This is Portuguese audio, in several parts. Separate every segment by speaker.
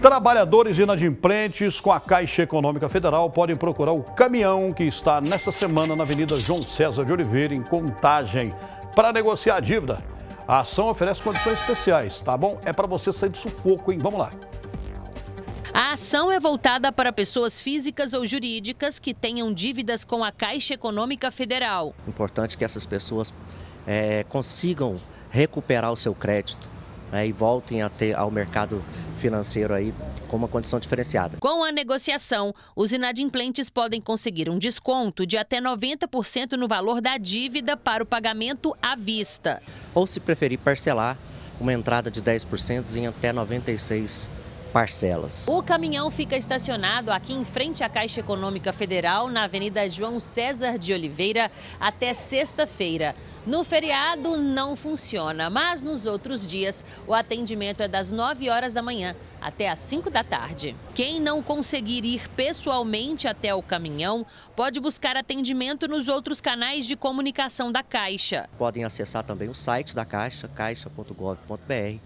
Speaker 1: Trabalhadores inadimplentes com a Caixa Econômica Federal podem procurar o caminhão que está nesta semana na Avenida João César de Oliveira, em Contagem, para negociar a dívida. A ação oferece condições especiais, tá bom? É para você sair do sufoco, hein? Vamos lá. A ação é voltada para pessoas físicas ou jurídicas que tenham dívidas com a Caixa Econômica Federal.
Speaker 2: Importante que essas pessoas é, consigam recuperar o seu crédito né, e voltem a ter, ao mercado financeiro aí com uma condição diferenciada.
Speaker 1: Com a negociação, os inadimplentes podem conseguir um desconto de até 90% no valor da dívida para o pagamento à vista.
Speaker 2: Ou se preferir parcelar, uma entrada de 10% em até 96 parcelas.
Speaker 1: O caminhão fica estacionado aqui em frente à Caixa Econômica Federal, na Avenida João César de Oliveira, até sexta-feira. No feriado não funciona, mas nos outros dias o atendimento é das 9 horas da manhã até às 5 da tarde. Quem não conseguir ir pessoalmente até o caminhão pode buscar atendimento nos outros canais de comunicação da Caixa.
Speaker 2: Podem acessar também o site da Caixa, caixa.gov.br,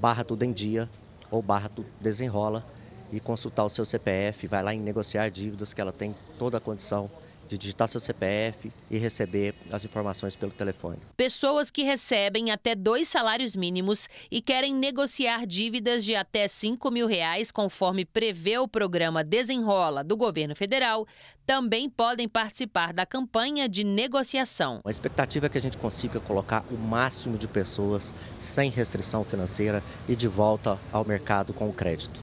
Speaker 2: barra tudo em dia, ou barra do Desenrola e consultar o seu CPF, vai lá em negociar dívidas que ela tem toda a condição de digitar seu CPF e receber as informações pelo telefone.
Speaker 1: Pessoas que recebem até dois salários mínimos e querem negociar dívidas de até 5 mil reais, conforme prevê o programa Desenrola do governo federal, também podem participar da campanha de negociação.
Speaker 2: A expectativa é que a gente consiga colocar o máximo de pessoas sem restrição financeira e de volta ao mercado com o crédito.